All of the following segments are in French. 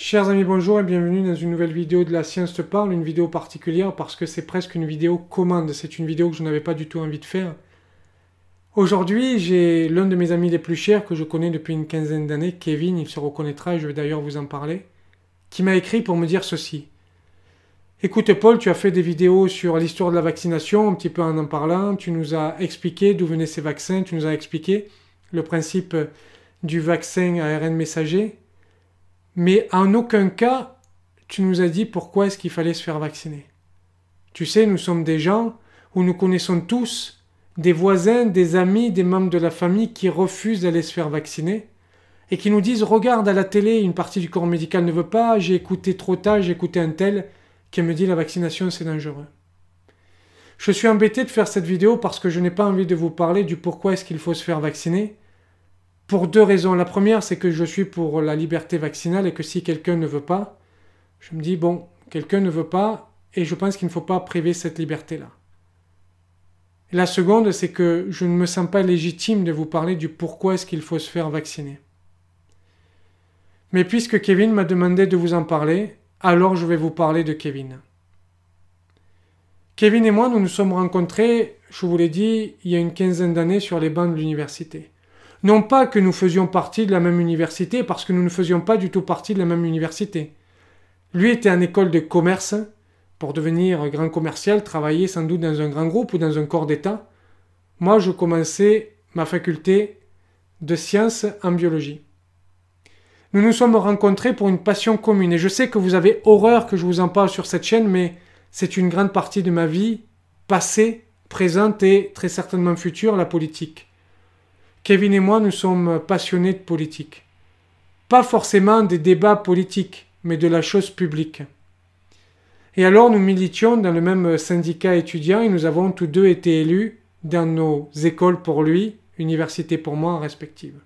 Chers amis, bonjour et bienvenue dans une nouvelle vidéo de La Science te parle, une vidéo particulière parce que c'est presque une vidéo commande, c'est une vidéo que je n'avais pas du tout envie de faire. Aujourd'hui, j'ai l'un de mes amis les plus chers que je connais depuis une quinzaine d'années, Kevin, il se reconnaîtra et je vais d'ailleurs vous en parler, qui m'a écrit pour me dire ceci. Écoute Paul, tu as fait des vidéos sur l'histoire de la vaccination, un petit peu en en parlant, tu nous as expliqué d'où venaient ces vaccins, tu nous as expliqué le principe du vaccin ARN messager, mais en aucun cas, tu nous as dit pourquoi est-ce qu'il fallait se faire vacciner. Tu sais, nous sommes des gens où nous connaissons tous des voisins, des amis, des membres de la famille qui refusent d'aller se faire vacciner et qui nous disent regarde à la télé, une partie du corps médical ne veut pas, j'ai écouté trop tard, j'ai écouté un tel qui me dit la vaccination c'est dangereux. Je suis embêté de faire cette vidéo parce que je n'ai pas envie de vous parler du pourquoi est-ce qu'il faut se faire vacciner, pour deux raisons. La première, c'est que je suis pour la liberté vaccinale et que si quelqu'un ne veut pas, je me dis, bon, quelqu'un ne veut pas et je pense qu'il ne faut pas priver cette liberté-là. La seconde, c'est que je ne me sens pas légitime de vous parler du pourquoi est-ce qu'il faut se faire vacciner. Mais puisque Kevin m'a demandé de vous en parler, alors je vais vous parler de Kevin. Kevin et moi, nous nous sommes rencontrés, je vous l'ai dit, il y a une quinzaine d'années sur les bancs de l'université. Non pas que nous faisions partie de la même université, parce que nous ne faisions pas du tout partie de la même université. Lui était en école de commerce, pour devenir grand commercial, travailler sans doute dans un grand groupe ou dans un corps d'État. Moi, je commençais ma faculté de sciences en biologie. Nous nous sommes rencontrés pour une passion commune, et je sais que vous avez horreur que je vous en parle sur cette chaîne, mais c'est une grande partie de ma vie, passée, présente et très certainement future, la politique. Kevin et moi, nous sommes passionnés de politique. Pas forcément des débats politiques, mais de la chose publique. Et alors nous militions dans le même syndicat étudiant et nous avons tous deux été élus dans nos écoles pour lui, universités pour moi respectives.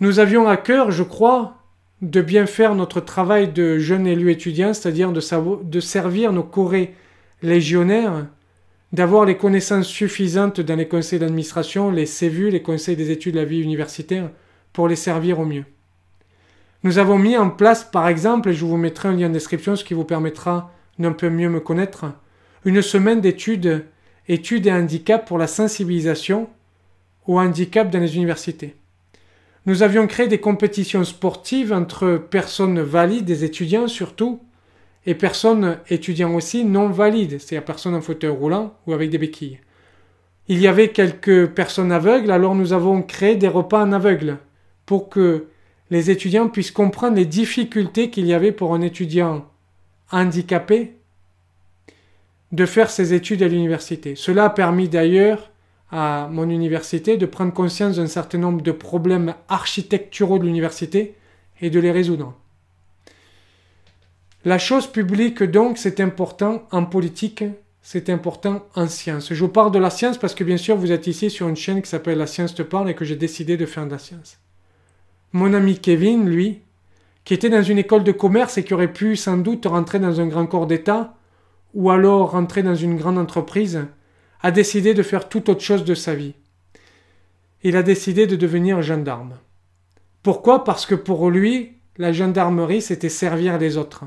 Nous avions à cœur, je crois, de bien faire notre travail de jeune élus étudiant, c'est-à-dire de, de servir nos corées légionnaires d'avoir les connaissances suffisantes dans les conseils d'administration, les CEVU, les conseils des études de la vie universitaire, pour les servir au mieux. Nous avons mis en place, par exemple, et je vous mettrai un lien en description, ce qui vous permettra d'un peu mieux me connaître, une semaine d'études, études et handicaps pour la sensibilisation au handicap dans les universités. Nous avions créé des compétitions sportives entre personnes valides, des étudiants surtout, et personnes étudiant aussi non valides, c'est-à-dire personnes en fauteuil roulant ou avec des béquilles. Il y avait quelques personnes aveugles, alors nous avons créé des repas en aveugle pour que les étudiants puissent comprendre les difficultés qu'il y avait pour un étudiant handicapé de faire ses études à l'université. Cela a permis d'ailleurs à mon université de prendre conscience d'un certain nombre de problèmes architecturaux de l'université et de les résoudre. La chose publique, donc, c'est important en politique, c'est important en science. Je vous parle de la science parce que, bien sûr, vous êtes ici sur une chaîne qui s'appelle La Science te parle et que j'ai décidé de faire de la science. Mon ami Kevin, lui, qui était dans une école de commerce et qui aurait pu sans doute rentrer dans un grand corps d'État ou alors rentrer dans une grande entreprise, a décidé de faire toute autre chose de sa vie. Il a décidé de devenir gendarme. Pourquoi Parce que pour lui, la gendarmerie, c'était servir les autres.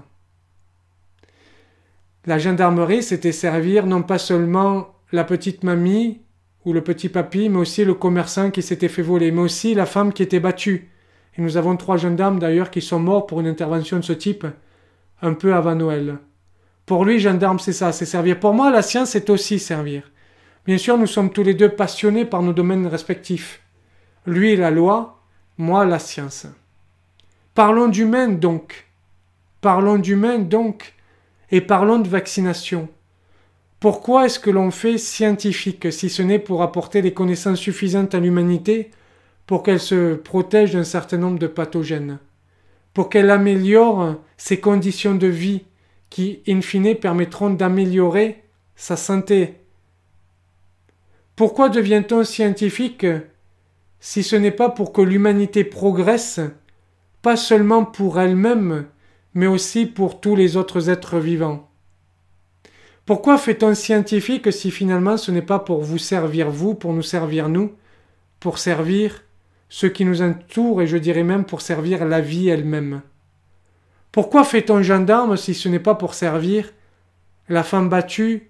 La gendarmerie, c'était servir non pas seulement la petite mamie ou le petit papy, mais aussi le commerçant qui s'était fait voler, mais aussi la femme qui était battue. Et nous avons trois gendarmes d'ailleurs qui sont morts pour une intervention de ce type, un peu avant Noël. Pour lui, gendarme, c'est ça, c'est servir. Pour moi, la science, c'est aussi servir. Bien sûr, nous sommes tous les deux passionnés par nos domaines respectifs. Lui, la loi, moi, la science. Parlons d'humain donc. Parlons d'humain donc. Et parlons de vaccination. Pourquoi est-ce que l'on fait scientifique si ce n'est pour apporter des connaissances suffisantes à l'humanité pour qu'elle se protège d'un certain nombre de pathogènes, pour qu'elle améliore ses conditions de vie qui, in fine, permettront d'améliorer sa santé pourquoi devient-on scientifique si ce n'est pas pour que l'humanité progresse, pas seulement pour elle-même, mais aussi pour tous les autres êtres vivants. Pourquoi fait-on scientifique si finalement ce n'est pas pour vous servir vous, pour nous servir nous, pour servir ceux qui nous entourent et je dirais même pour servir la vie elle-même Pourquoi fait-on gendarme si ce n'est pas pour servir la femme battue,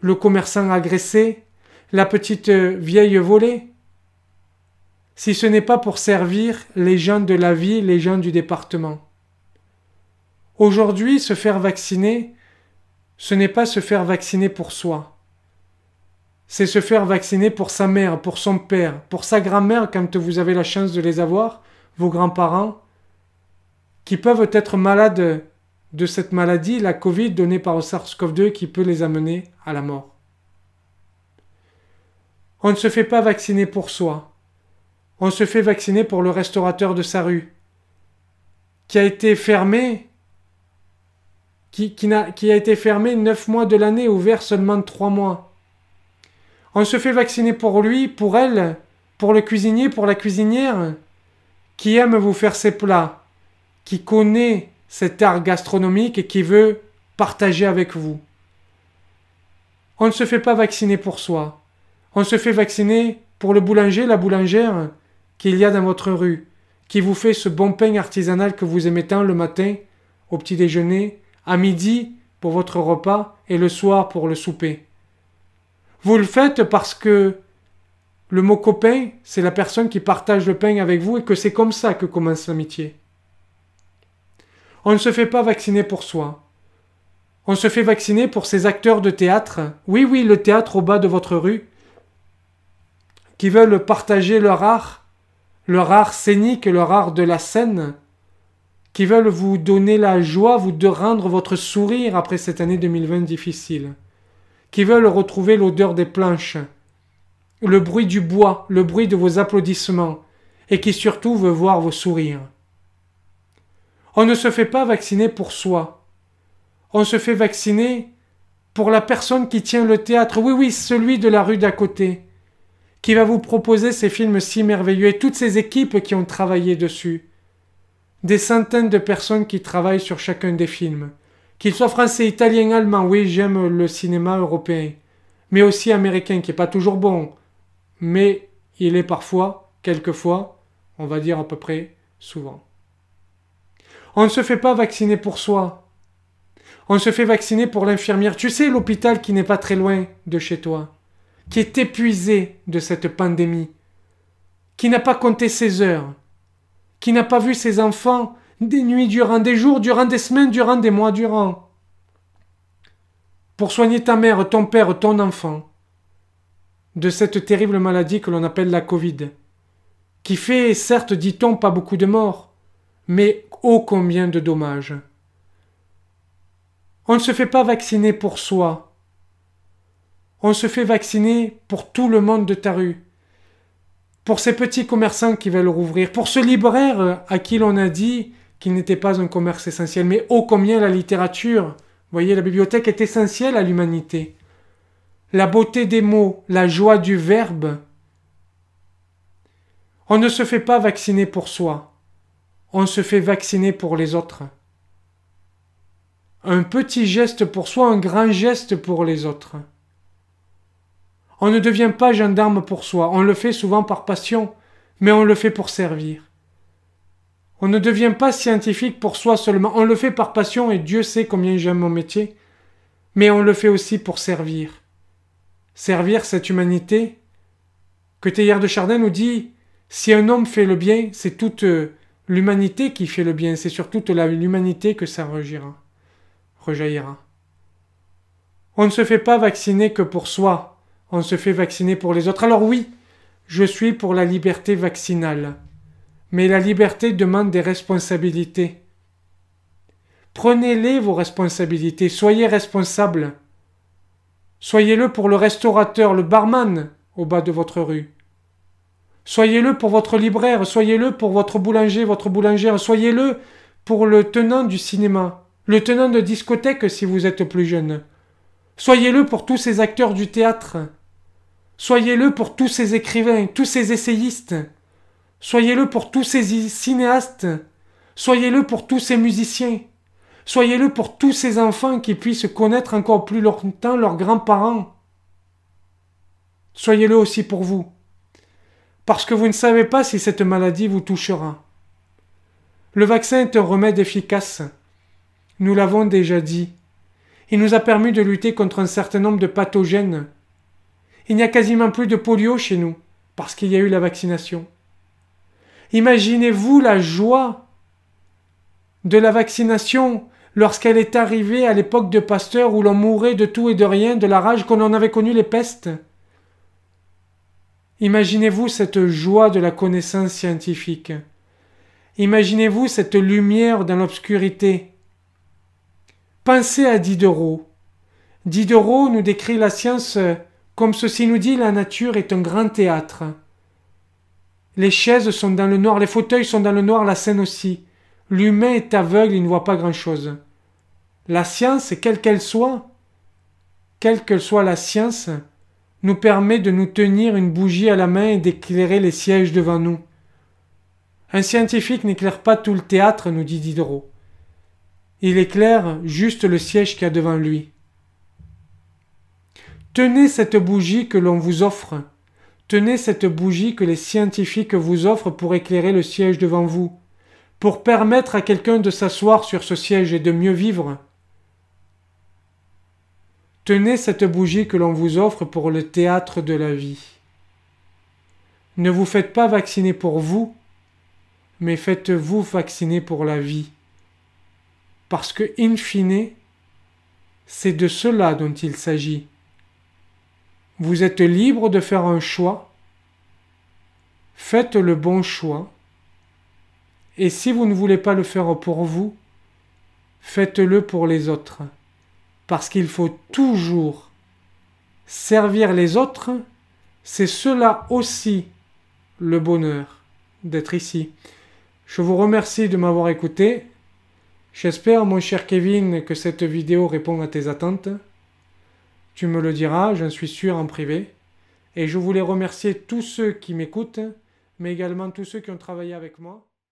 le commerçant agressé, la petite euh, vieille volée Si ce n'est pas pour servir les gens de la vie, les gens du département Aujourd'hui, se faire vacciner, ce n'est pas se faire vacciner pour soi. C'est se faire vacciner pour sa mère, pour son père, pour sa grand-mère quand vous avez la chance de les avoir, vos grands-parents, qui peuvent être malades de cette maladie, la Covid donnée par le SARS-CoV-2 qui peut les amener à la mort. On ne se fait pas vacciner pour soi. On se fait vacciner pour le restaurateur de sa rue, qui a été fermé qui, a, été fermé neuf mois de l'année, ouvert seulement trois mois. On se fait vacciner pour lui, pour elle, pour le cuisinier, pour la cuisinière, qui aime vous faire ses plats, qui connaît cet art gastronomique et qui veut partager avec vous. On ne se fait pas vacciner pour soi. On se fait vacciner pour le boulanger, la boulangère qu'il y a dans votre rue, qui vous fait ce bon pain artisanal que vous aimez tant le matin, au petit déjeuner, à midi pour votre repas et le soir pour le souper. Vous le faites parce que le mot copain, c'est la personne qui partage le pain avec vous et que c'est comme ça que commence l'amitié. On ne se fait pas vacciner pour soi. On se fait vacciner pour ces acteurs de théâtre, oui oui le théâtre au bas de votre rue, qui veulent partager leur art, leur art scénique, leur art de la scène, qui veulent vous donner la joie, vous de rendre votre sourire après cette année 2020 difficile, qui veulent retrouver l'odeur des planches, le bruit du bois, le bruit de vos applaudissements, et qui surtout veut voir vos sourires. On ne se fait pas vacciner pour soi. On se fait vacciner pour la personne qui tient le théâtre, oui oui, celui de la rue d'à côté, qui va vous proposer ces films si merveilleux et toutes ces équipes qui ont travaillé dessus des centaines de personnes qui travaillent sur chacun des films. Qu'ils soient français, italiens, allemands, oui, j'aime le cinéma européen, mais aussi américain, qui est pas toujours bon, mais il est parfois, quelquefois, on va dire à peu près souvent. On ne se fait pas vacciner pour soi. On se fait vacciner pour l'infirmière. Tu sais, l'hôpital qui n'est pas très loin de chez toi, qui est épuisé de cette pandémie, qui n'a pas compté ses heures, qui n'a pas vu ses enfants des nuits durant, des jours durant, des semaines durant, des mois durant, pour soigner ta mère, ton père, ton enfant de cette terrible maladie que l'on appelle la Covid, qui fait, certes, dit-on, pas beaucoup de morts, mais ô combien de dommages. On ne se fait pas vacciner pour soi. On se fait vacciner pour tout le monde de ta rue, pour ces petits commerçants qui veulent rouvrir, pour ce libraire euh, à qui l'on a dit qu'il n'était pas un commerce essentiel, mais ô combien la littérature, voyez, la bibliothèque est essentielle à l'humanité. La beauté des mots, la joie du verbe. On ne se fait pas vacciner pour soi, on se fait vacciner pour les autres. Un petit geste pour soi, un grand geste pour les autres. On ne devient pas gendarme pour soi, on le fait souvent par passion, mais on le fait pour servir. On ne devient pas scientifique pour soi seulement, on le fait par passion et Dieu sait combien j'aime mon métier, mais on le fait aussi pour servir. Servir cette humanité que Théière de Chardin nous dit si un homme fait le bien, c'est toute euh, l'humanité qui fait le bien, c'est sur toute l'humanité que ça regira, rejaillira. On ne se fait pas vacciner que pour soi, on se fait vacciner pour les autres. Alors oui, je suis pour la liberté vaccinale, mais la liberté demande des responsabilités. Prenez-les vos responsabilités, soyez responsables. Soyez-le pour le restaurateur, le barman au bas de votre rue. Soyez-le pour votre libraire, soyez-le pour votre boulanger, votre boulangère, soyez-le pour le tenant du cinéma, le tenant de discothèque si vous êtes plus jeune. Soyez-le pour tous ces acteurs du théâtre, Soyez-le pour tous ces écrivains, tous ces essayistes. Soyez-le pour tous ces cinéastes. Soyez-le pour tous ces musiciens. Soyez-le pour tous ces enfants qui puissent connaître encore plus longtemps leurs grands-parents. Soyez-le aussi pour vous. Parce que vous ne savez pas si cette maladie vous touchera. Le vaccin est un remède efficace. Nous l'avons déjà dit. Il nous a permis de lutter contre un certain nombre de pathogènes il n'y a quasiment plus de polio chez nous parce qu'il y a eu la vaccination. Imaginez-vous la joie de la vaccination lorsqu'elle est arrivée à l'époque de Pasteur où l'on mourait de tout et de rien, de la rage qu'on en avait connu les pestes. Imaginez-vous cette joie de la connaissance scientifique. Imaginez-vous cette lumière dans l'obscurité. Pensez à Diderot. Diderot nous décrit la science comme ceci nous dit, la nature est un grand théâtre. Les chaises sont dans le noir, les fauteuils sont dans le noir, la scène aussi. L'humain est aveugle, il ne voit pas grand-chose. La science, quelle qu'elle soit, quelle que soit la science, nous permet de nous tenir une bougie à la main et d'éclairer les sièges devant nous. Un scientifique n'éclaire pas tout le théâtre, nous dit Diderot. Il éclaire juste le siège qu'il a devant lui. Tenez cette bougie que l'on vous offre. Tenez cette bougie que les scientifiques vous offrent pour éclairer le siège devant vous, pour permettre à quelqu'un de s'asseoir sur ce siège et de mieux vivre. Tenez cette bougie que l'on vous offre pour le théâtre de la vie. Ne vous faites pas vacciner pour vous, mais faites-vous vacciner pour la vie. Parce que, in fine, c'est de cela dont il s'agit. Vous êtes libre de faire un choix. Faites le bon choix. Et si vous ne voulez pas le faire pour vous, faites-le pour les autres. Parce qu'il faut toujours servir les autres. C'est cela aussi le bonheur d'être ici. Je vous remercie de m'avoir écouté. J'espère, mon cher Kevin, que cette vidéo répond à tes attentes. Tu me le diras, j'en suis sûr en privé. Et je voulais remercier tous ceux qui m'écoutent, mais également tous ceux qui ont travaillé avec moi.